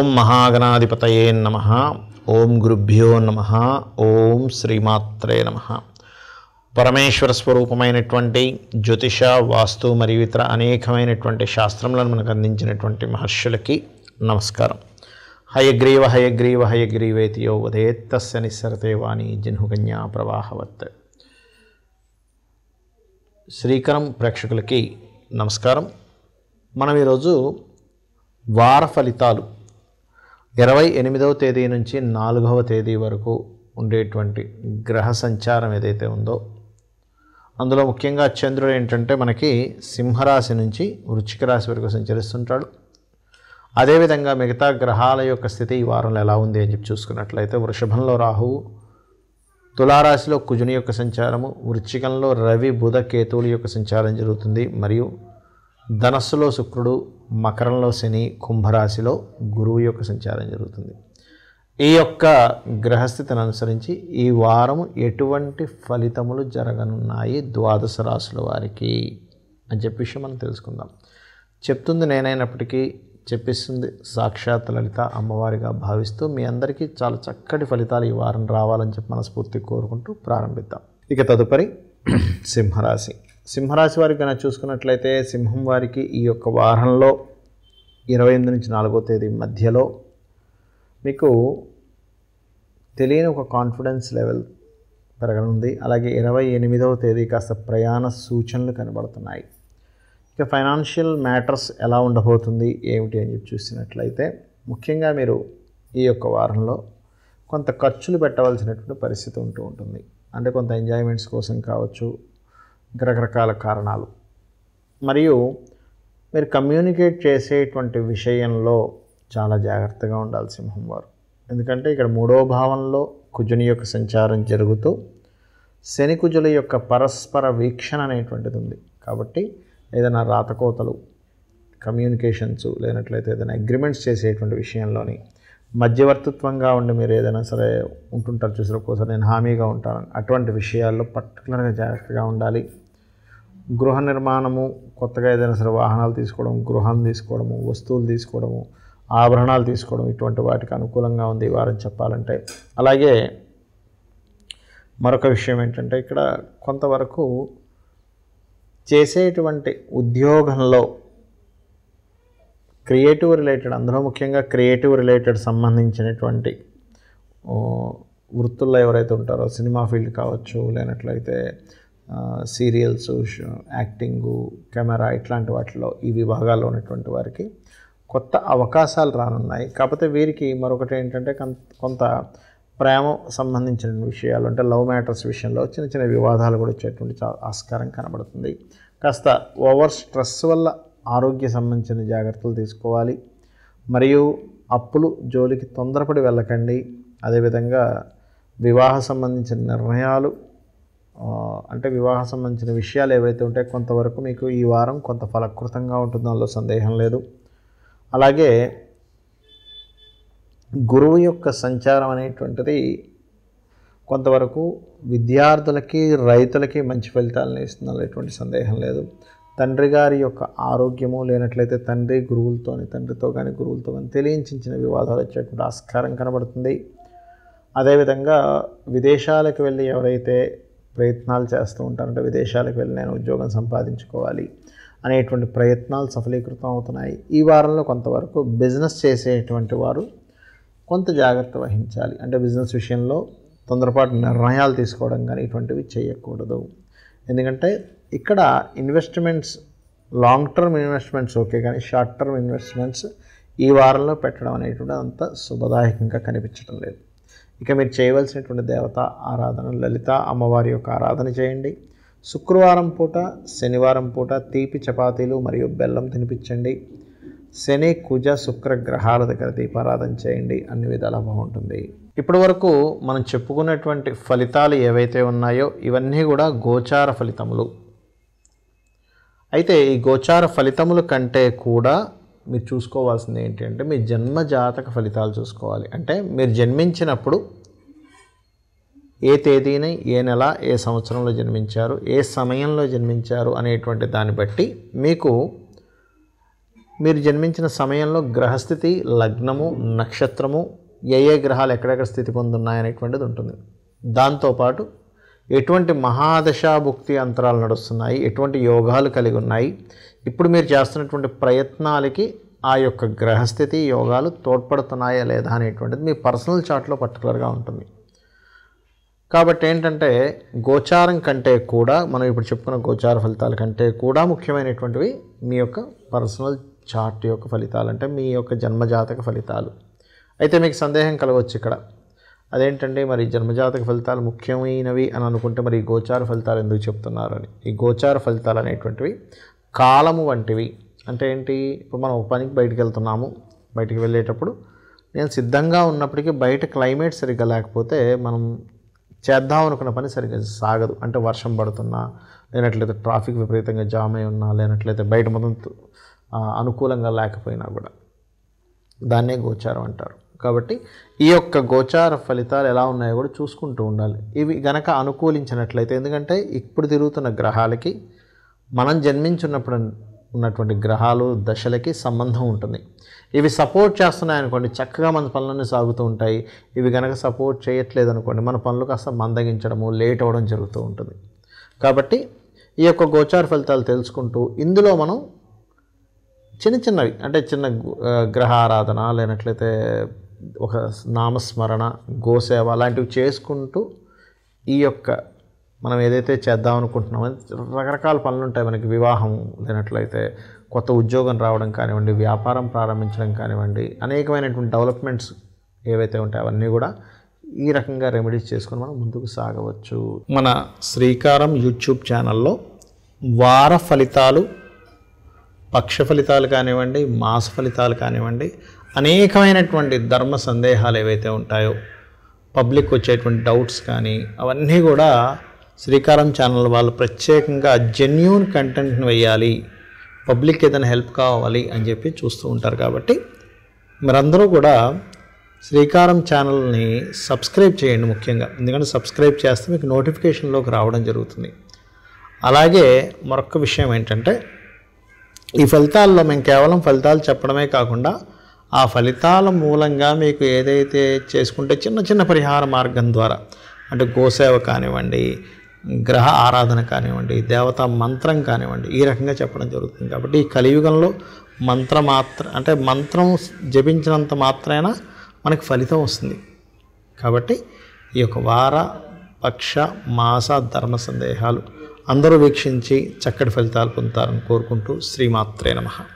ఓం మహాగణాధిపతయే నమ ఓం గురుభ్యో నమ ఓం శ్రీమాత్రే నమ పరమేశ్వర స్వరూపమైనటువంటి జ్యోతిష వాస్తు మరియు ఇతర అనేకమైనటువంటి శాస్త్రములను మనకు అందించినటువంటి మహర్షులకి నమస్కారం హయగ్రీవ హయగ్రీవ హయగ్రీవేతియో ఉదయత్తస్య నిస్సరతే వాణి జన్హుగన్యా ప్రవాహవత్ శ్రీకరం ప్రేక్షకులకి నమస్కారం మనం ఈరోజు వార ఫలితాలు ఇరవై ఎనిమిదవ తేదీ నుంచి నాలుగవ తేదీ వరకు ఉండేటువంటి గ్రహ సంచారం ఏదైతే ఉందో అందులో ముఖ్యంగా చంద్రుడు ఏంటంటే మనకి సింహరాశి నుంచి వృచ్చిక రాశి వరకు సంచరిస్తుంటాడు అదేవిధంగా మిగతా గ్రహాల యొక్క స్థితి ఈ వారంలో ఎలా ఉంది అని చెప్పి చూసుకున్నట్లయితే వృషభంలో రాహువు తులారాశిలో కుజుని యొక్క సంచారము వృచ్చికంలో రవి బుధ కేతువుల యొక్క సంచారం జరుగుతుంది మరియు ధనస్సులో శుక్రుడు మకరంలో శని కుంభరాశిలో గురువు యొక్క సంచారం జరుగుతుంది ఈ యొక్క గ్రహస్థితిని అనుసరించి ఈ వారము ఎటువంటి ఫలితములు జరగనున్నాయి ద్వాదశ రాశుల వారికి అని చెప్పి విషయం మనం తెలుసుకుందాం చెప్తుంది నేనైనప్పటికీ చెప్పిస్తుంది సాక్షాత్ లలిత అమ్మవారిగా భావిస్తూ మీ అందరికీ చాలా చక్కటి ఫలితాలు ఈ వారం రావాలని చెప్పి మనస్ఫూర్తి కోరుకుంటూ ప్రారంభిద్దాం ఇక తదుపరి సింహరాశి సింహరాశి వారికి కనుక చూసుకున్నట్లయితే సింహం వారికి ఈ యొక్క వారంలో ఇరవై ఎనిమిది నుంచి నాలుగో తేదీ మధ్యలో మీకు తెలియని ఒక కాన్ఫిడెన్స్ లెవెల్ పెరగనుంది అలాగే ఇరవై ఎనిమిదవ తేదీ కాస్త ప్రయాణ సూచనలు కనబడుతున్నాయి ఇక ఫైనాన్షియల్ మ్యాటర్స్ ఎలా ఉండబోతుంది ఏమిటి అని చెప్పి చూసినట్లయితే ముఖ్యంగా మీరు ఈ యొక్క వారంలో కొంత ఖర్చులు పెట్టవలసినటువంటి పరిస్థితి ఉంటూ ఉంటుంది అంటే కొంత ఎంజాయ్మెంట్స్ కోసం కావచ్చు రకరకాల కారణాలు మరియు మీరు కమ్యూనికేట్ చేసేటువంటి విషయంలో చాలా జాగ్రత్తగా ఉండాలి సింహం వారు ఎందుకంటే ఇక్కడ మూడో భావంలో కుజుని యొక్క సంచారం జరుగుతూ శని కుజుల యొక్క పరస్పర వీక్షణ అనేటువంటిది ఉంది కాబట్టి ఏదైనా రాతకోతలు కమ్యూనికేషన్స్ లేనట్లయితే ఏదైనా అగ్రిమెంట్స్ చేసేటువంటి విషయంలోని మధ్యవర్తిత్వంగా ఉండి మీరు ఏదైనా సరే ఉంటుంటారు చూసిన కోసం నేను హామీగా ఉంటాను అటువంటి విషయాల్లో పర్టికులర్గా జాగ్రత్తగా ఉండాలి గృహ నిర్మాణము కొత్తగా ఏదైనా సరే వాహనాలు తీసుకోవడం గృహం తీసుకోవడము వస్తువులు తీసుకోవడము ఆభరణాలు తీసుకోవడం ఇటువంటి వాటికి అనుకూలంగా ఉంది ఈ వారం చెప్పాలంటే అలాగే మరొక విషయం ఏంటంటే ఇక్కడ కొంతవరకు చేసేటువంటి ఉద్యోగంలో క్రియేటివ్ రిలేటెడ్ అందులో ముఖ్యంగా క్రియేటివ్ రిలేటెడ్ సంబంధించినటువంటి వృత్తుల్లో ఎవరైతే ఉంటారో సినిమా ఫీల్డ్ కావచ్చు లేనట్లయితే సీరియల్స్ యాక్టింగు కెమెరా ఇట్లాంటి వాటిలో ఈ విభాగాల్లో ఉన్నటువంటి వారికి కొత్త అవకాశాలు రానున్నాయి కాకపోతే వీరికి మరొకటి ఏంటంటే కొంత ప్రేమ సంబంధించిన విషయాలు అంటే లవ్ మ్యాటర్స్ విషయంలో చిన్న చిన్న వివాదాలు కూడా వచ్చేటువంటి ఆస్కారం కనబడుతుంది కాస్త ఓవర్ స్ట్రెస్ వల్ల ఆరోగ్య సంబంధించిన జాగ్రత్తలు తీసుకోవాలి మరియు అప్పులు జోలికి తొందరపడి వెళ్ళకండి అదేవిధంగా వివాహ సంబంధించిన నిర్ణయాలు అంటే వివాహ సంబంధించిన విషయాలు ఏవైతే ఉంటాయో కొంతవరకు మీకు ఈ వారం కొంత ఫలకృతంగా ఉంటుందో అందులో సందేహం లేదు అలాగే గురువు యొక్క సంచారం అనేటువంటిది కొంతవరకు విద్యార్థులకి రైతులకి మంచి ఫలితాలను ఇస్తుంది ఎటువంటి సందేహం లేదు తండ్రి గారి యొక్క ఆరోగ్యము లేనట్లయితే తండ్రి గురువులతోని తండ్రితో కానీ గురువులతో కానీ తెలియించిన వివాదాలు వచ్చేటువంటి ఆస్కారం కనబడుతుంది అదేవిధంగా విదేశాలకు వెళ్ళి ఎవరైతే ప్రయత్నాలు చేస్తూ ఉంటారంటే విదేశాలకు వెళ్ళి నేను ఉద్యోగం సంపాదించుకోవాలి అనేటువంటి ప్రయత్నాలు సఫలీకృతం అవుతున్నాయి ఈ వారంలో కొంతవరకు బిజినెస్ చేసేటువంటి వారు కొంత జాగ్రత్త వహించాలి అంటే బిజినెస్ విషయంలో తొందరపాటు నిర్ణయాలు తీసుకోవడం కానీ ఇటువంటివి చేయకూడదు ఎందుకంటే ఇక్కడ investments long term investments okay కానీ షార్ట్ టర్మ్ ఇన్వెస్ట్మెంట్స్ ఈ వారంలో పెట్టడం అనేటువంటి అంత శుభదాయకంగా కనిపించడం లేదు ఇక మీరు చేయవలసినటువంటి దేవత ఆరాధన లలిత అమ్మవారి యొక్క ఆరాధన చేయండి శుక్రవారం పూట శనివారం పూట తీపి చపాతీలు మరియు బెల్లం తినిపించండి శని కుజ శుక్ర గ్రహాల దగ్గర దీపారాధన చేయండి అన్ని విధాలా బాగుంటుంది ఇప్పటి వరకు మనం చెప్పుకున్నటువంటి ఫలితాలు ఏవైతే ఉన్నాయో ఇవన్నీ కూడా గోచార ఫలితములు అయితే ఈ గోచార ఫలితముల కంటే కూడా మీరు చూసుకోవాల్సింది ఏంటంటే మీ జన్మ జాతక ఫలితాలు చూసుకోవాలి అంటే మీరు జన్మించినప్పుడు ఏ తేదీని ఏ నెల ఏ సంవత్సరంలో జన్మించారు ఏ సమయంలో జన్మించారు అనేటువంటి దాన్ని బట్టి మీకు మీరు జన్మించిన సమయంలో గ్రహస్థితి లగ్నము నక్షత్రము ఏ ఏ గ్రహాలు ఎక్కడెక్కడ స్థితి పొందున్నాయనేటువంటిది ఉంటుంది దాంతోపాటు ఎటువంటి మహాదశాభుక్తి అంతరాలు నడుస్తున్నాయి ఎటువంటి యోగాలు కలిగి ఉన్నాయి ఇప్పుడు మీరు చేస్తున్నటువంటి ప్రయత్నాలకి ఆ యొక్క గ్రహస్థితి యోగాలు తోడ్పడుతున్నాయా లేదా అనేటువంటిది మీ పర్సనల్ చార్ట్లో పర్టికులర్గా ఉంటుంది కాబట్టి ఏంటంటే గోచారం కంటే కూడా మనం ఇప్పుడు చెప్పుకున్న గోచార ఫలితాల కంటే కూడా ముఖ్యమైనటువంటివి మీ యొక్క పర్సనల్ చార్ట్ యొక్క ఫలితాలు అంటే మీ యొక్క జన్మజాతక ఫలితాలు అయితే మీకు సందేహం కలగవచ్చు ఇక్కడ అదేంటండి మరి జన్మజాతక ఫలితాలు ముఖ్యమైనవి అని అనుకుంటే మరి గోచార ఫలితాలు ఎందుకు చెప్తున్నారని ఈ గోచార ఫలితాలు అనేటువంటివి కాలము వంటివి అంటే ఏంటి ఇప్పుడు మనం పనికి బయటికి వెళ్తున్నాము బయటికి వెళ్ళేటప్పుడు నేను సిద్ధంగా ఉన్నప్పటికీ బయట క్లైమేట్ సరిగ్గా లేకపోతే మనం చేద్దాం అనుకున్న పని సరిగ్గా సాగదు అంటే వర్షం పడుతున్నా లేనట్లయితే ట్రాఫిక్ విపరీతంగా జామ్ అయి ఉన్నా లేనట్లయితే బయట మొత్తం అనుకూలంగా లేకపోయినా కూడా దాన్నే గోచారం అంటారు కాబట్టి ఈ యొక్క గోచార ఫలితాలు ఎలా ఉన్నాయో కూడా చూసుకుంటూ ఉండాలి ఇవి గనక అనుకూలించినట్లయితే ఎందుకంటే ఇప్పుడు తిరుగుతున్న గ్రహాలకి మనం జన్మించున్నప్పుడు ఉన్నటువంటి గ్రహాలు దశలకి సంబంధం ఉంటుంది ఇవి సపోర్ట్ చేస్తున్నాయి అనుకోండి చక్కగా మన పనులన్నీ సాగుతూ ఉంటాయి ఇవి కనుక సపోర్ట్ చేయట్లేదు అనుకోండి మన పనులు కాస్త మందగించడము లేట్ అవ్వడం జరుగుతూ ఉంటుంది కాబట్టి ఈ యొక్క గోచార ఫలితాలు తెలుసుకుంటూ ఇందులో మనం చిన్న చిన్నవి అంటే చిన్న గ్రహ ఆరాధన లేనట్లయితే ఒక నామస్మరణ గోసేవ లాంటివి చేసుకుంటూ ఈ యొక్క మనం ఏదైతే చేద్దాం అనుకుంటున్నామో రకరకాల పనులు ఉంటాయి మనకి వివాహం లేనట్లయితే కొత్త ఉద్యోగం రావడం కానివ్వండి వ్యాపారం ప్రారంభించడం కానివ్వండి అనేకమైనటువంటి డెవలప్మెంట్స్ ఏవైతే ఉంటాయో అవన్నీ కూడా ఈ రకంగా రెమెడీస్ చేసుకొని మనం ముందుకు సాగవచ్చు మన శ్రీకారం యూట్యూబ్ ఛానల్లో వార ఫలితాలు పక్ష ఫలితాలు కానివ్వండి మాస ఫలితాలు కానివ్వండి అనేకమైనటువంటి ధర్మ సందేహాలు ఏవైతే ఉంటాయో పబ్లిక్ వచ్చేటువంటి డౌట్స్ కానీ అవన్నీ కూడా శ్రీకారం ఛానల్ వాళ్ళు ప్రత్యేకంగా జెన్యున్ కంటెంట్ని వేయాలి పబ్లిక్ ఏదైనా హెల్ప్ కావాలి అని చెప్పి చూస్తూ ఉంటారు కాబట్టి మీరందరూ కూడా శ్రీకారం ఛానల్ని సబ్స్క్రైబ్ చేయండి ముఖ్యంగా ఎందుకంటే సబ్స్క్రైబ్ చేస్తే మీకు నోటిఫికేషన్లోకి రావడం జరుగుతుంది అలాగే మరొక విషయం ఏంటంటే ఈ ఫలితాల్లో మేము కేవలం ఫలితాలు చెప్పడమే కాకుండా ఆ ఫలితాల మూలంగా మీకు ఏదైతే చేసుకుంటే చిన్న చిన్న పరిహార మార్గం ద్వారా అంటే గోసేవ కానివ్వండి గ్రహ ఆరాధన కానివ్వండి దేవతా మంత్రం కానివ్వండి ఈ రకంగా చెప్పడం జరుగుతుంది కాబట్టి ఈ కలియుగంలో మాత్ర అంటే మంత్రం జపించినంత మాత్రమేనా మనకు ఫలితం వస్తుంది కాబట్టి ఈ యొక్క వార పక్ష మాస ధర్మ సందేహాలు అందరూ వీక్షించి చక్కటి ఫలితాలు పొందుతారని కోరుకుంటూ శ్రీమాత్రే నమ